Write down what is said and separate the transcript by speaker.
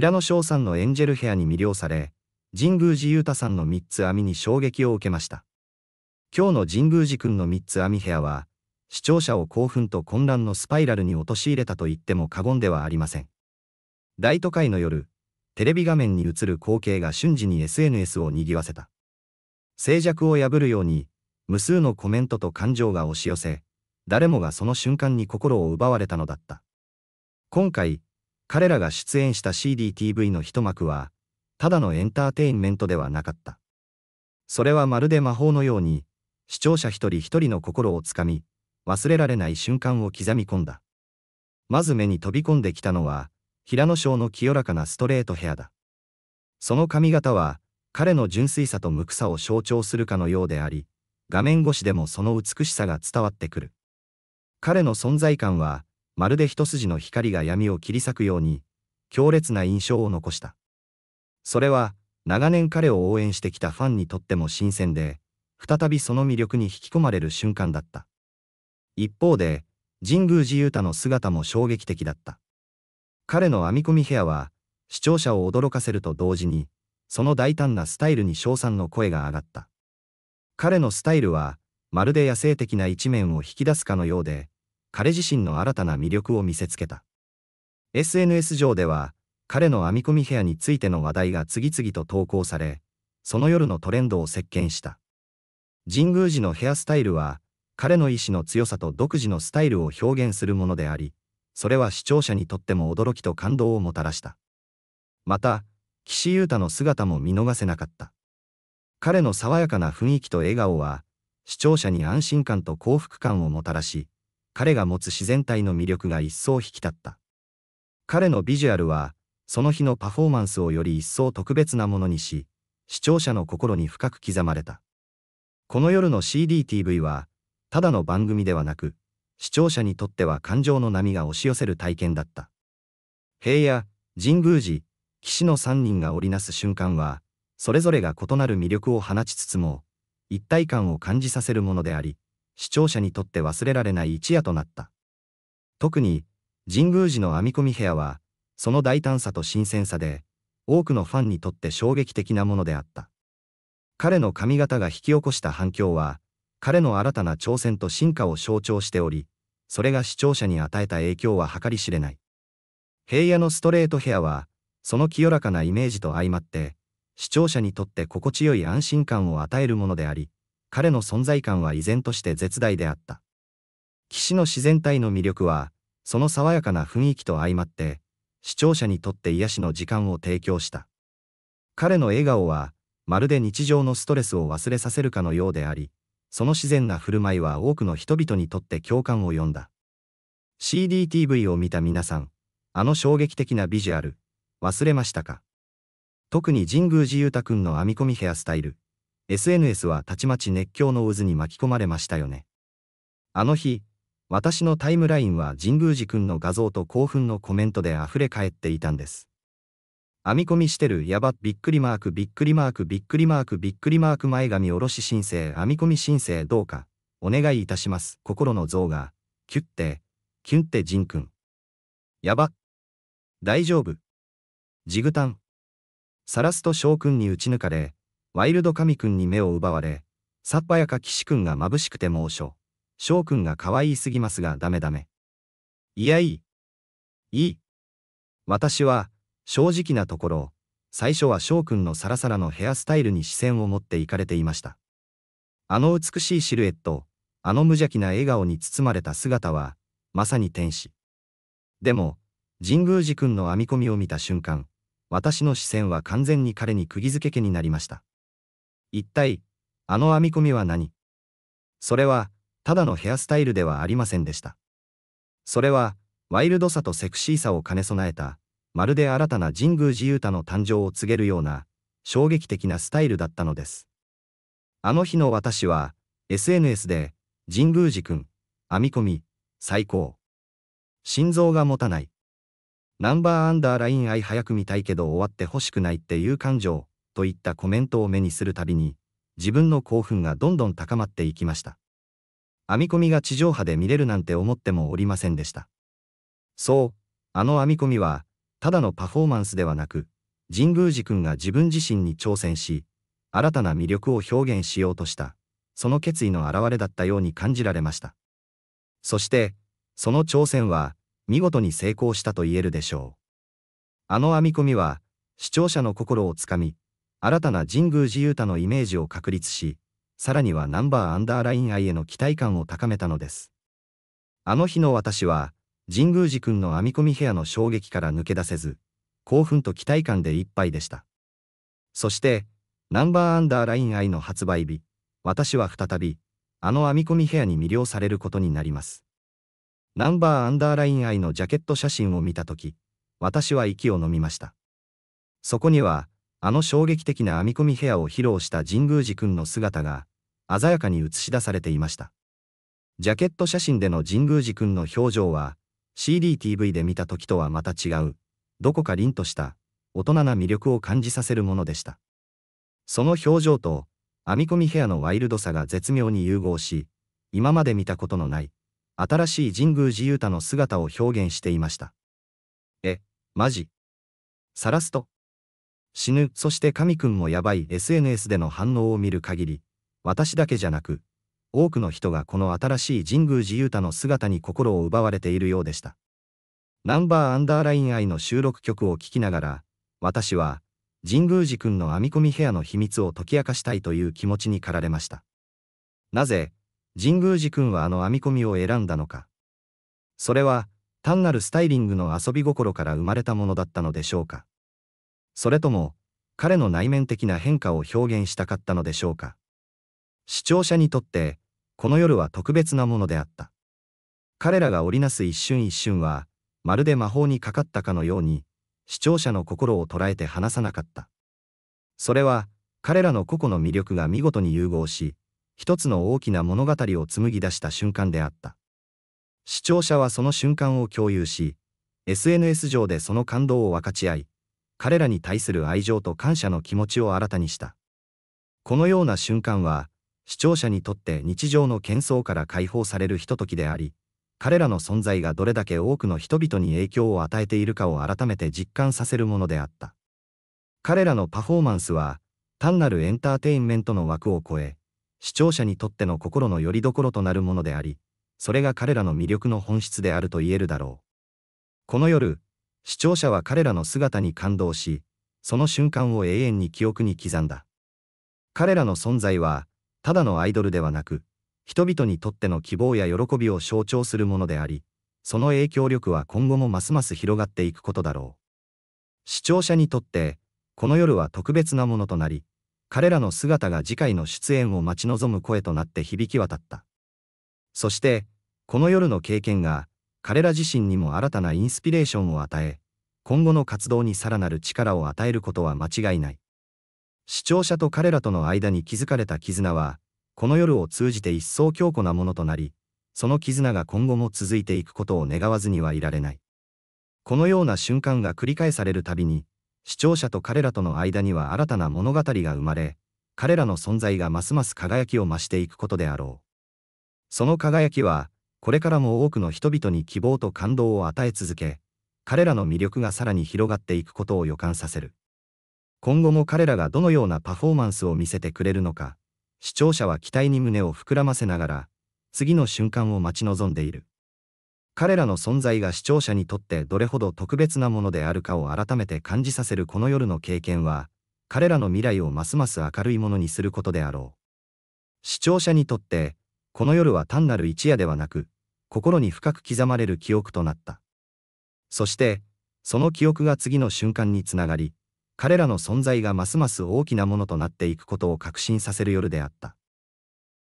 Speaker 1: 平野翔さんのエンジェルヘアに魅了され、神宮寺勇太さんの3つ編みに衝撃を受けました。今日の神宮寺くんの3つ編みヘアは、視聴者を興奮と混乱のスパイラルに陥れたと言っても過言ではありません。大都会の夜、テレビ画面に映る光景が瞬時に SNS を賑わせた。静寂を破るように、無数のコメントと感情が押し寄せ、誰もがその瞬間に心を奪われたのだった。今回、彼らが出演した CDTV の一幕は、ただのエンターテインメントではなかった。それはまるで魔法のように、視聴者一人一人の心をつかみ、忘れられない瞬間を刻み込んだ。まず目に飛び込んできたのは、平野翔の清らかなストレートヘアだ。その髪型は、彼の純粋さと無垢さを象徴するかのようであり、画面越しでもその美しさが伝わってくる。彼の存在感は、まるで一筋の光が闇を切り裂くように、強烈な印象を残した。それは、長年彼を応援してきたファンにとっても新鮮で、再びその魅力に引き込まれる瞬間だった。一方で、神宮寺勇太の姿も衝撃的だった。彼の編み込み部屋は、視聴者を驚かせると同時に、その大胆なスタイルに称賛の声が上がった。彼のスタイルは、まるで野生的な一面を引き出すかのようで、彼自身の新たな魅力を見せつけた。SNS 上では、彼の編み込み部屋についての話題が次々と投稿され、その夜のトレンドを席巻した。神宮寺のヘアスタイルは、彼の意志の強さと独自のスタイルを表現するものであり、それは視聴者にとっても驚きと感動をもたらした。また、岸優太の姿も見逃せなかった。彼の爽やかな雰囲気と笑顔は、視聴者に安心感と幸福感をもたらし、彼が持つ自然体の魅力が一層引き立った。彼のビジュアルは、その日のパフォーマンスをより一層特別なものにし、視聴者の心に深く刻まれた。この夜の CDTV は、ただの番組ではなく、視聴者にとっては感情の波が押し寄せる体験だった。平野、神宮寺、岸の3人が織りなす瞬間は、それぞれが異なる魅力を放ちつつも、一体感を感じさせるものであり、視聴者にとって忘れられない一夜となった。特に、神宮寺の編み込み部屋は、その大胆さと新鮮さで、多くのファンにとって衝撃的なものであった。彼の髪型が引き起こした反響は、彼の新たな挑戦と進化を象徴しており、それが視聴者に与えた影響は計り知れない。平野のストレートヘアは、その清らかなイメージと相まって、視聴者にとって心地よい安心感を与えるものであり、彼の存在感は依然として絶大であった。岸の自然体の魅力は、その爽やかな雰囲気と相まって、視聴者にとって癒しの時間を提供した。彼の笑顔は、まるで日常のストレスを忘れさせるかのようであり、その自然な振る舞いは多くの人々にとって共感を呼んだ。CDTV を見た皆さん、あの衝撃的なビジュアル、忘れましたか特に神宮寺勇太君の編み込みヘアスタイル、SNS はたちまち熱狂の渦に巻き込まれましたよね。あの日、私のタイムラインは神宮寺くんの画像と興奮のコメントで溢れ返っていたんです。編み込みしてるやばびっくりマークびっくりマークびっくりマークびっくりマーク前髪おろし申請編み込み申請どうかお願いいたします心の像がキュッてキュンってンくんやば大丈夫ジグタンさらすと翔くんに打ち抜かれワイルド神君に目を奪われ、さっぱやか騎士くが眩しくて猛暑、翔君が可愛いすぎますがダメダメ。いやいい。いい。私は、正直なところ、最初は翔君のサラサラのヘアスタイルに視線を持っていかれていました。あの美しいシルエット、あの無邪気な笑顔に包まれた姿は、まさに天使。でも、神宮寺君の編み込みを見た瞬間、私の視線は完全に彼に釘付け家になりました。一体、あの編み込みは何それは、ただのヘアスタイルではありませんでした。それは、ワイルドさとセクシーさを兼ね備えた、まるで新たな神宮寺勇太の誕生を告げるような、衝撃的なスタイルだったのです。あの日の私は、SNS で、神宮寺くん、編み込み、最高。心臓が持たない。ナンバーアンダーライン愛早く見たいけど終わってほしくないっていう感情。といったコメントを目にするたびに、自分の興奮がどんどん高まっていきました。編み込みが地上波で見れるなんて思ってもおりませんでした。そう、あの編み込みは、ただのパフォーマンスではなく、神宮寺君が自分自身に挑戦し、新たな魅力を表現しようとした、その決意の表れだったように感じられました。そして、その挑戦は、見事に成功したと言えるでしょう。あの編み込みは、視聴者の心をつかみ、新たな神宮寺勇太のイメージを確立し、さらにはナンバーアンダーライン愛への期待感を高めたのです。あの日の私は、神宮寺君の編み込み部屋の衝撃から抜け出せず、興奮と期待感でいっぱいでした。そして、ナンバーアンダーライン愛の発売日、私は再び、あの編み込み部屋に魅了されることになります。ナンバーアンダーライン愛のジャケット写真を見たとき、私は息を飲みました。そこには、あの衝撃的な編み込み部屋を披露した神宮寺君の姿が鮮やかに映し出されていました。ジャケット写真での神宮寺君の表情は CDTV で見た時とはまた違う、どこか凛とした大人な魅力を感じさせるものでした。その表情と編み込み部屋のワイルドさが絶妙に融合し、今まで見たことのない新しい神宮寺雄太の姿を表現していました。え、マジさらすと死ぬ、そして神くんもやばい SNS での反応を見る限り、私だけじゃなく、多くの人がこの新しい神宮寺勇太の姿に心を奪われているようでした。ナンバーアンダーライン愛の収録曲を聴きながら、私は、神宮寺くんの編み込み部屋の秘密を解き明かしたいという気持ちに駆られました。なぜ、神宮寺くんはあの編み込みを選んだのか。それは、単なるスタイリングの遊び心から生まれたものだったのでしょうか。それとも、彼の内面的な変化を表現したかったのでしょうか。視聴者にとって、この夜は特別なものであった。彼らが織りなす一瞬一瞬は、まるで魔法にかかったかのように、視聴者の心を捉えて離さなかった。それは、彼らの個々の魅力が見事に融合し、一つの大きな物語を紡ぎ出した瞬間であった。視聴者はその瞬間を共有し、SNS 上でその感動を分かち合い、彼らに対する愛情と感謝の気持ちを新たにした。このような瞬間は、視聴者にとって日常の喧騒から解放されるひとときであり、彼らの存在がどれだけ多くの人々に影響を与えているかを改めて実感させるものであった。彼らのパフォーマンスは、単なるエンターテインメントの枠を超え、視聴者にとっての心の拠り所となるものであり、それが彼らの魅力の本質であると言えるだろう。この夜、視聴者は彼らの姿に感動し、その瞬間を永遠に記憶に刻んだ。彼らの存在は、ただのアイドルではなく、人々にとっての希望や喜びを象徴するものであり、その影響力は今後もますます広がっていくことだろう。視聴者にとって、この夜は特別なものとなり、彼らの姿が次回の出演を待ち望む声となって響き渡った。そして、この夜の経験が、彼ら自身にも新たなインスピレーションを与え、今後の活動にさらなる力を与えることは間違いない。視聴者と彼らとの間に築かれた絆は、この夜を通じて一層強固なものとなり、その絆が今後も続いていくことを願わずにはいられない。このような瞬間が繰り返されるたびに、視聴者と彼らとの間には新たな物語が生まれ、彼らの存在がますます輝きを増していくことであろう。その輝きは、これからも多くの人々に希望と感動を与え続け、彼らの魅力がさらに広がっていくことを予感させる。今後も彼らがどのようなパフォーマンスを見せてくれるのか、視聴者は期待に胸を膨らませながら、次の瞬間を待ち望んでいる。彼らの存在が視聴者にとってどれほど特別なものであるかを改めて感じさせるこの夜の経験は、彼らの未来をますます明るいものにすることであろう。視聴者にとって、この夜は単なる一夜ではなく、心に深く刻まれる記憶となった。そして、その記憶が次の瞬間につながり、彼らの存在がますます大きなものとなっていくことを確信させる夜であった。